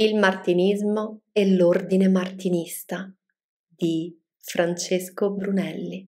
Il martinismo e l'ordine martinista di Francesco Brunelli.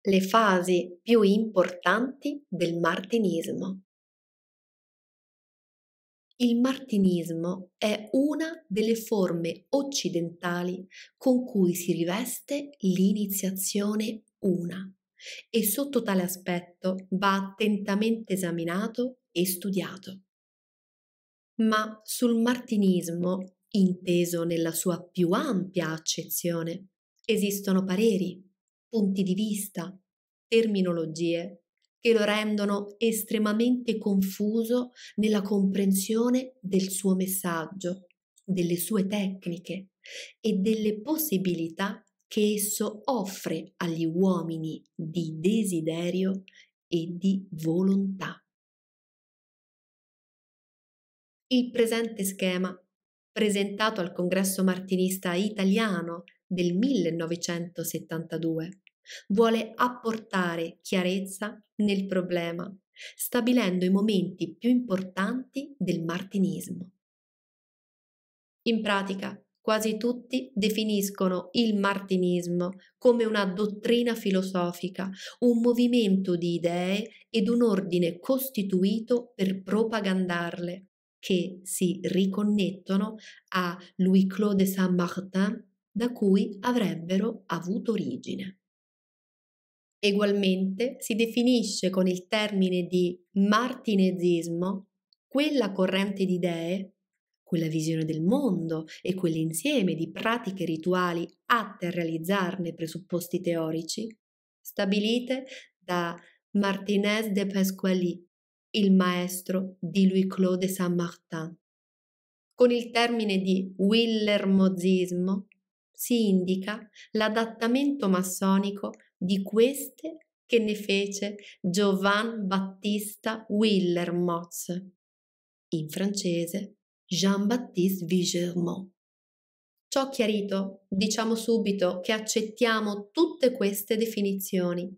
Le fasi più importanti del martinismo. Il martinismo è una delle forme occidentali con cui si riveste l'iniziazione una e sotto tale aspetto va attentamente esaminato e studiato ma sul martinismo, inteso nella sua più ampia accezione, esistono pareri, punti di vista, terminologie che lo rendono estremamente confuso nella comprensione del suo messaggio, delle sue tecniche e delle possibilità che esso offre agli uomini di desiderio e di volontà il presente schema, presentato al congresso martinista italiano del 1972, vuole apportare chiarezza nel problema, stabilendo i momenti più importanti del martinismo. In pratica, quasi tutti definiscono il martinismo come una dottrina filosofica, un movimento di idee ed un ordine costituito per propagandarle, che si riconnettono a Louis Claude Saint-Martin da cui avrebbero avuto origine. Egualmente si definisce con il termine di martinezismo quella corrente di idee, quella visione del mondo e quell'insieme di pratiche rituali atte a realizzarne presupposti teorici, stabilite da Martinez de Pasquali il maestro di Louis-Claude Saint-Martin. Con il termine di willermozismo si indica l'adattamento massonico di queste che ne fece Giovan Battista Willermoz, in francese Jean-Baptiste Vigermont. Ciò chiarito, diciamo subito che accettiamo tutte queste definizioni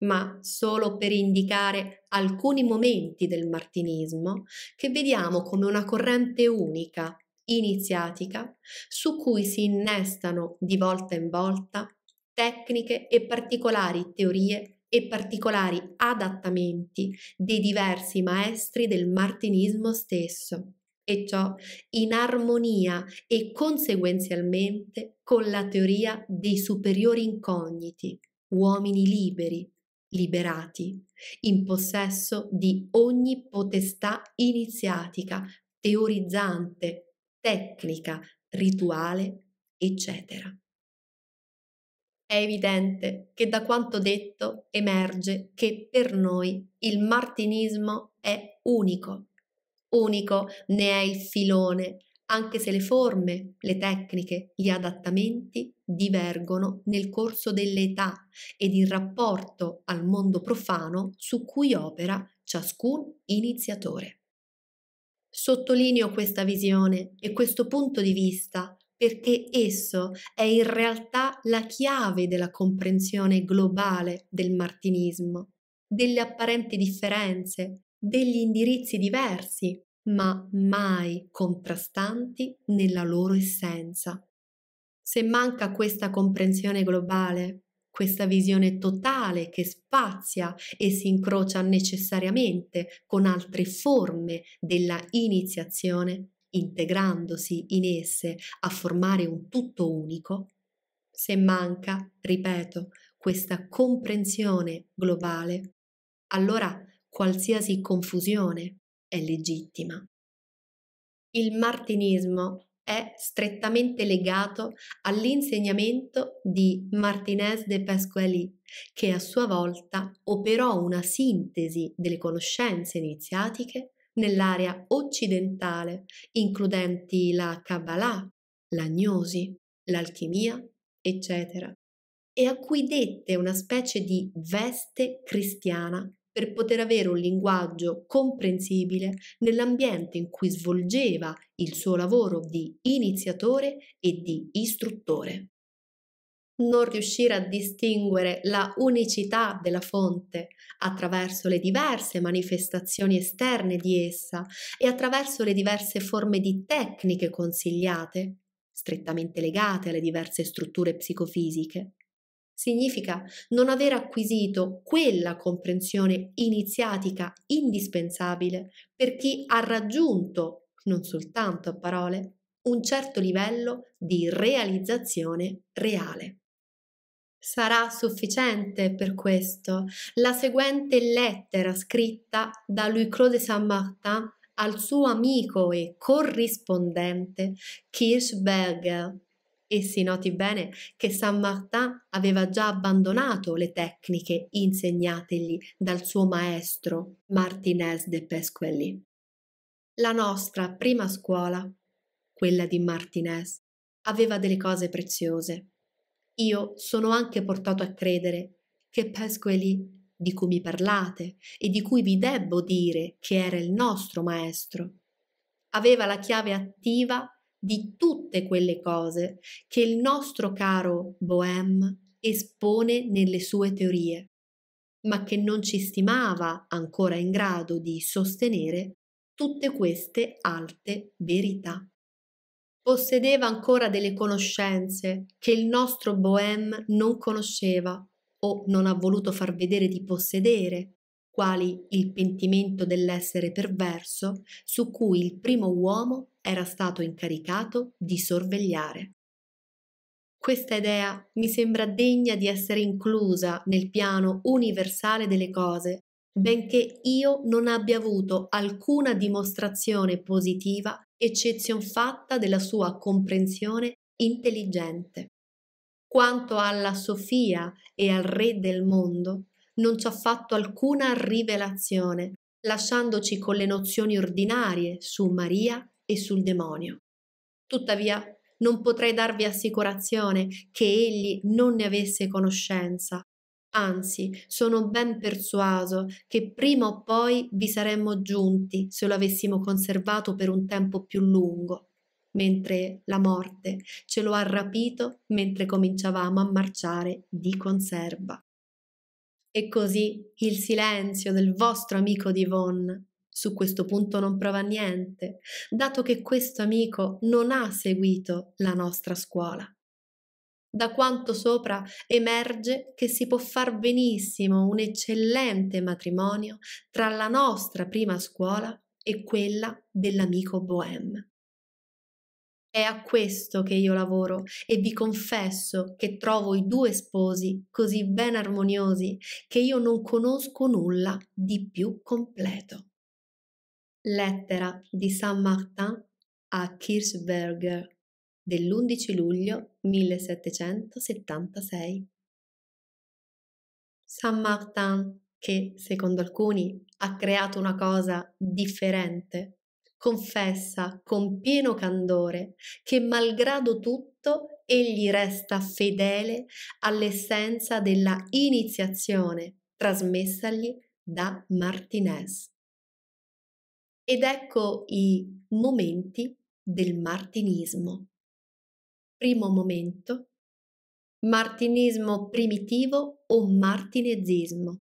ma solo per indicare alcuni momenti del martinismo che vediamo come una corrente unica, iniziatica, su cui si innestano di volta in volta tecniche e particolari teorie e particolari adattamenti dei diversi maestri del martinismo stesso, e ciò in armonia e conseguenzialmente con la teoria dei superiori incogniti, uomini liberi, liberati, in possesso di ogni potestà iniziatica, teorizzante, tecnica, rituale, eccetera. È evidente che da quanto detto emerge che per noi il martinismo è unico. Unico ne è il filone, anche se le forme, le tecniche, gli adattamenti divergono nel corso dell'età ed in rapporto al mondo profano su cui opera ciascun iniziatore. Sottolineo questa visione e questo punto di vista perché esso è in realtà la chiave della comprensione globale del martinismo, delle apparenti differenze, degli indirizzi diversi ma mai contrastanti nella loro essenza. Se manca questa comprensione globale, questa visione totale che spazia e si incrocia necessariamente con altre forme della iniziazione, integrandosi in esse a formare un tutto unico, se manca, ripeto, questa comprensione globale, allora qualsiasi confusione, è legittima. Il martinismo è strettamente legato all'insegnamento di Martinez de Pasquali, che a sua volta operò una sintesi delle conoscenze iniziatiche nell'area occidentale, includenti la Kabbalah, la Gnosi, l'alchimia, eccetera, e a cui dette una specie di veste cristiana per poter avere un linguaggio comprensibile nell'ambiente in cui svolgeva il suo lavoro di iniziatore e di istruttore. Non riuscire a distinguere la unicità della fonte attraverso le diverse manifestazioni esterne di essa e attraverso le diverse forme di tecniche consigliate, strettamente legate alle diverse strutture psicofisiche, significa non aver acquisito quella comprensione iniziatica indispensabile per chi ha raggiunto, non soltanto a parole, un certo livello di realizzazione reale. Sarà sufficiente per questo la seguente lettera scritta da Louis-Claude de Saint-Martin al suo amico e corrispondente Kirchberger e si noti bene che San Martin aveva già abbandonato le tecniche insegnategli dal suo maestro Martinez de Pesquelli. La nostra prima scuola, quella di Martinez, aveva delle cose preziose. Io sono anche portato a credere che Pesquelli, di cui mi parlate e di cui vi debbo dire che era il nostro maestro, aveva la chiave attiva di tutte quelle cose che il nostro caro Bohème espone nelle sue teorie, ma che non ci stimava ancora in grado di sostenere tutte queste alte verità. Possedeva ancora delle conoscenze che il nostro Bohème non conosceva o non ha voluto far vedere di possedere, quali il pentimento dell'essere perverso, su cui il primo uomo era stato incaricato di sorvegliare. Questa idea mi sembra degna di essere inclusa nel piano universale delle cose, benché io non abbia avuto alcuna dimostrazione positiva, eccezion fatta della sua comprensione intelligente. Quanto alla Sofia e al Re del mondo, non ci ha fatto alcuna rivelazione, lasciandoci con le nozioni ordinarie su Maria e sul demonio. Tuttavia, non potrei darvi assicurazione che egli non ne avesse conoscenza. Anzi, sono ben persuaso che prima o poi vi saremmo giunti se lo avessimo conservato per un tempo più lungo, mentre la morte ce lo ha rapito mentre cominciavamo a marciare di conserva. E così il silenzio del vostro amico Divon su questo punto non prova niente, dato che questo amico non ha seguito la nostra scuola. Da quanto sopra emerge che si può far benissimo un eccellente matrimonio tra la nostra prima scuola e quella dell'amico Bohème. È a questo che io lavoro e vi confesso che trovo i due sposi così ben armoniosi che io non conosco nulla di più completo. Lettera di Saint Martin a Kirchberger dell'11 luglio 1776. Saint Martin, che secondo alcuni ha creato una cosa differente, confessa con pieno candore che malgrado tutto egli resta fedele all'essenza della iniziazione trasmessagli da Martinez. Ed ecco i momenti del martinismo. Primo momento, martinismo primitivo o martinezismo.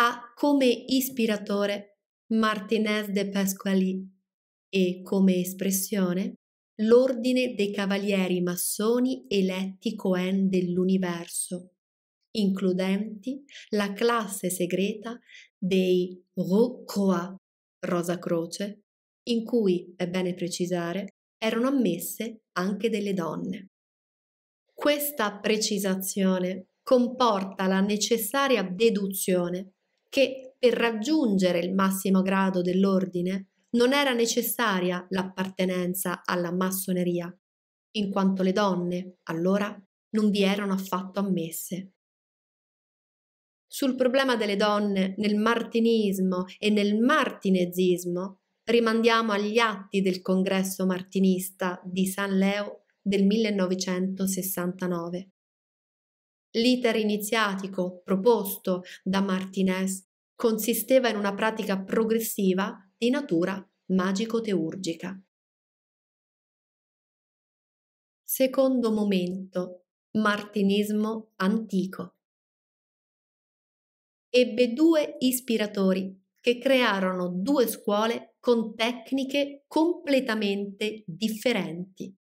Ha come ispiratore Martinez de Pasquali e come espressione l'ordine dei cavalieri massoni eletti coen dell'universo, includenti la classe segreta dei Roccoa, Rosa Croce, in cui, è bene precisare, erano ammesse anche delle donne. Questa precisazione comporta la necessaria deduzione che per raggiungere il massimo grado dell'ordine non era necessaria l'appartenenza alla massoneria, in quanto le donne, allora, non vi erano affatto ammesse sul problema delle donne nel martinismo e nel martinezismo rimandiamo agli atti del congresso martinista di San Leo del 1969. L'iter iniziatico proposto da Martinez consisteva in una pratica progressiva di natura magico-teurgica. Secondo momento, martinismo antico ebbe due ispiratori che crearono due scuole con tecniche completamente differenti.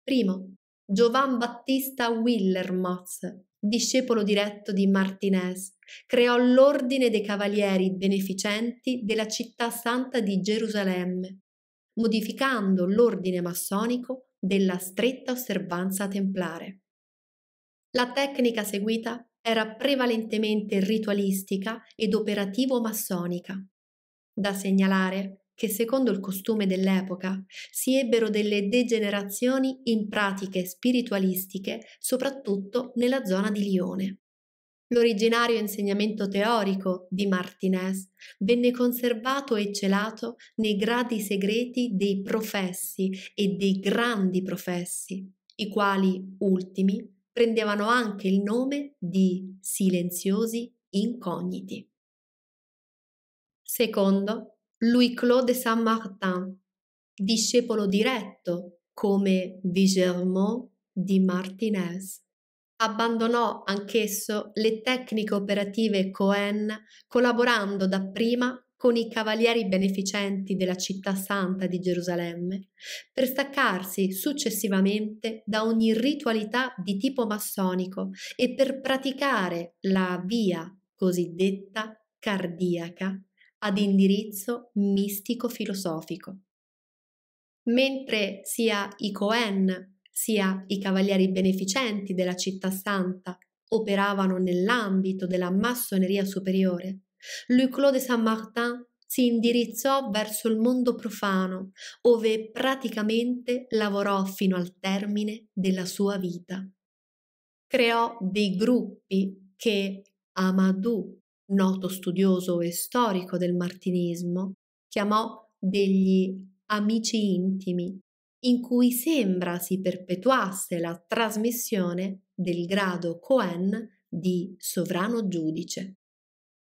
Primo, Giovan Battista Willermoz, discepolo diretto di Martinez, creò l'ordine dei cavalieri beneficenti della città santa di Gerusalemme, modificando l'ordine massonico della stretta osservanza templare. La tecnica seguita era prevalentemente ritualistica ed operativo-massonica. Da segnalare che secondo il costume dell'epoca si ebbero delle degenerazioni in pratiche spiritualistiche soprattutto nella zona di Lione. L'originario insegnamento teorico di Martinez venne conservato e celato nei gradi segreti dei professi e dei grandi professi, i quali ultimi prendevano anche il nome di silenziosi incogniti. Secondo, Louis-Claude Saint-Martin, discepolo diretto come Vigermont di Martinez. Abbandonò anch'esso le tecniche operative Cohen, collaborando dapprima con i cavalieri beneficenti della città santa di Gerusalemme, per staccarsi successivamente da ogni ritualità di tipo massonico e per praticare la via cosiddetta cardiaca ad indirizzo mistico-filosofico. Mentre sia i Cohen sia i cavalieri beneficenti della città santa operavano nell'ambito della massoneria superiore, Luclo de Saint-Martin si indirizzò verso il mondo profano, ove praticamente lavorò fino al termine della sua vita. Creò dei gruppi che Amadou, noto studioso e storico del martinismo, chiamò degli amici intimi, in cui sembra si perpetuasse la trasmissione del grado Cohen di sovrano giudice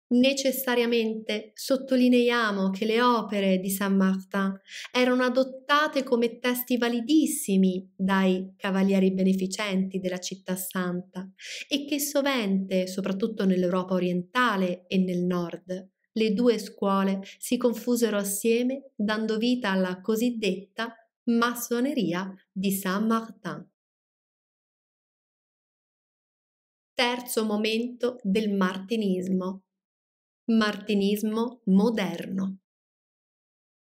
necessariamente sottolineiamo che le opere di Saint Martin erano adottate come testi validissimi dai cavalieri beneficenti della città santa e che sovente, soprattutto nell'Europa orientale e nel nord, le due scuole si confusero assieme dando vita alla cosiddetta massoneria di Saint Martin. Terzo momento del martinismo martinismo moderno.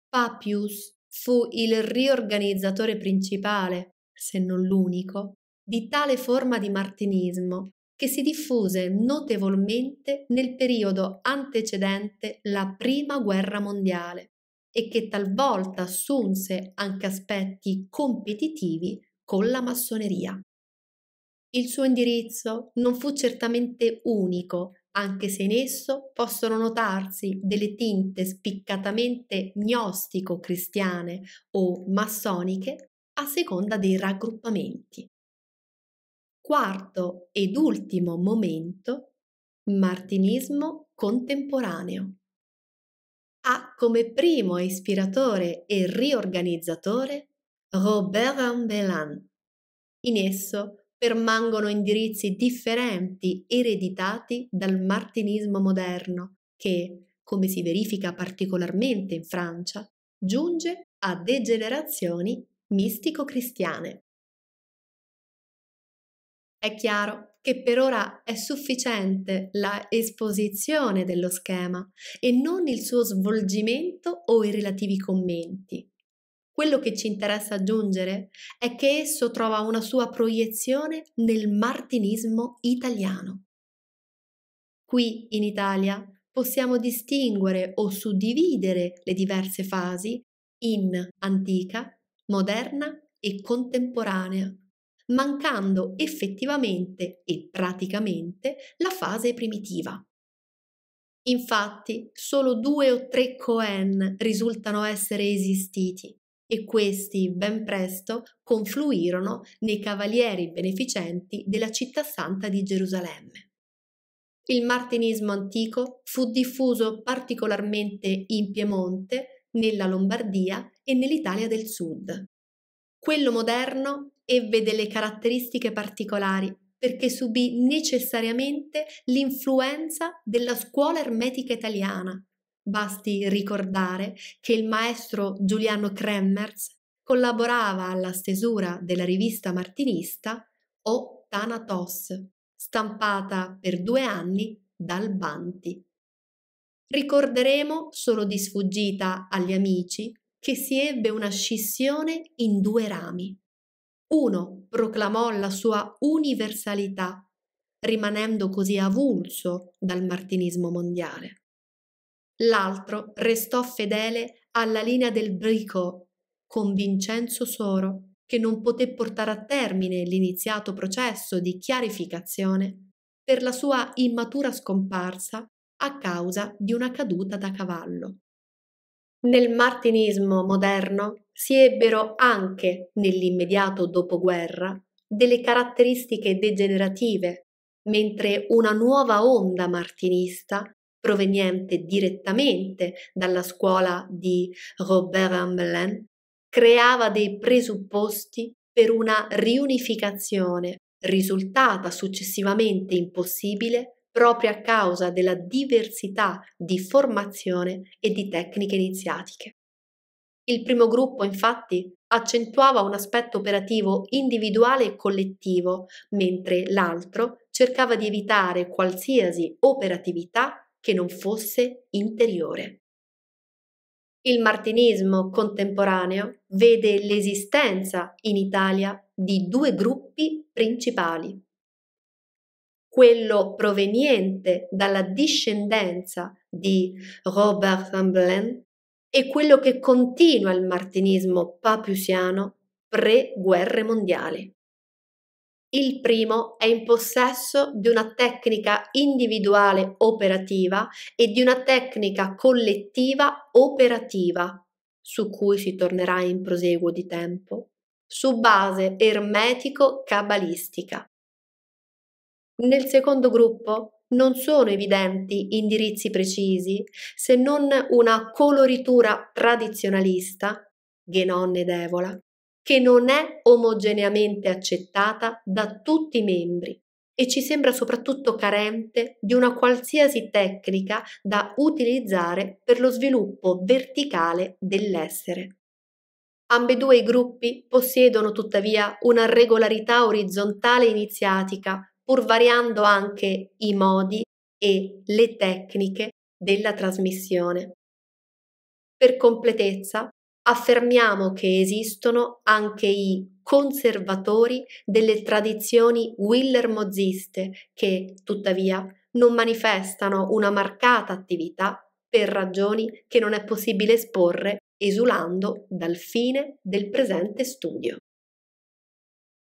Papius fu il riorganizzatore principale, se non l'unico, di tale forma di martinismo che si diffuse notevolmente nel periodo antecedente la Prima Guerra Mondiale e che talvolta assunse anche aspetti competitivi con la massoneria. Il suo indirizzo non fu certamente unico anche se in esso possono notarsi delle tinte spiccatamente gnostico-cristiane o massoniche a seconda dei raggruppamenti. Quarto ed ultimo momento, martinismo contemporaneo. Ha come primo ispiratore e riorganizzatore Robert Ambelin. In esso permangono indirizzi differenti ereditati dal martinismo moderno che, come si verifica particolarmente in Francia, giunge a degenerazioni mistico-cristiane. È chiaro che per ora è sufficiente la esposizione dello schema e non il suo svolgimento o i relativi commenti. Quello che ci interessa aggiungere è che esso trova una sua proiezione nel martinismo italiano. Qui in Italia possiamo distinguere o suddividere le diverse fasi in antica, moderna e contemporanea, mancando effettivamente e praticamente la fase primitiva. Infatti, solo due o tre Cohen risultano essere esistiti, e questi ben presto confluirono nei cavalieri beneficenti della città santa di Gerusalemme. Il martinismo antico fu diffuso particolarmente in Piemonte, nella Lombardia e nell'Italia del Sud. Quello moderno ebbe delle caratteristiche particolari perché subì necessariamente l'influenza della scuola ermetica italiana, Basti ricordare che il maestro Giuliano Kremmers collaborava alla stesura della rivista martinista O Thanatos, stampata per due anni dal Banti. Ricorderemo solo di sfuggita agli amici che si ebbe una scissione in due rami. Uno proclamò la sua universalità, rimanendo così avulso dal martinismo mondiale l'altro restò fedele alla linea del Bricot con Vincenzo Soro, che non poté portare a termine l'iniziato processo di chiarificazione per la sua immatura scomparsa a causa di una caduta da cavallo. Nel martinismo moderno si ebbero anche nell'immediato dopoguerra delle caratteristiche degenerative, mentre una nuova onda martinista proveniente direttamente dalla scuola di Robert Hamelin, creava dei presupposti per una riunificazione, risultata successivamente impossibile proprio a causa della diversità di formazione e di tecniche iniziatiche. Il primo gruppo, infatti, accentuava un aspetto operativo individuale e collettivo, mentre l'altro cercava di evitare qualsiasi operatività che non fosse interiore. Il martinismo contemporaneo vede l'esistenza in Italia di due gruppi principali. Quello proveniente dalla discendenza di Robert Hamblin e quello che continua il martinismo papiusiano pre-guerre mondiali. Il primo è in possesso di una tecnica individuale operativa e di una tecnica collettiva operativa, su cui si tornerà in proseguo di tempo, su base ermetico-cabalistica. Nel secondo gruppo non sono evidenti indirizzi precisi se non una coloritura tradizionalista, Genon ed Evola, che non è omogeneamente accettata da tutti i membri e ci sembra soprattutto carente di una qualsiasi tecnica da utilizzare per lo sviluppo verticale dell'essere. Ambedue i gruppi possiedono tuttavia una regolarità orizzontale iniziatica, pur variando anche i modi e le tecniche della trasmissione. Per completezza, affermiamo che esistono anche i conservatori delle tradizioni willermoziste che, tuttavia, non manifestano una marcata attività per ragioni che non è possibile esporre esulando dal fine del presente studio.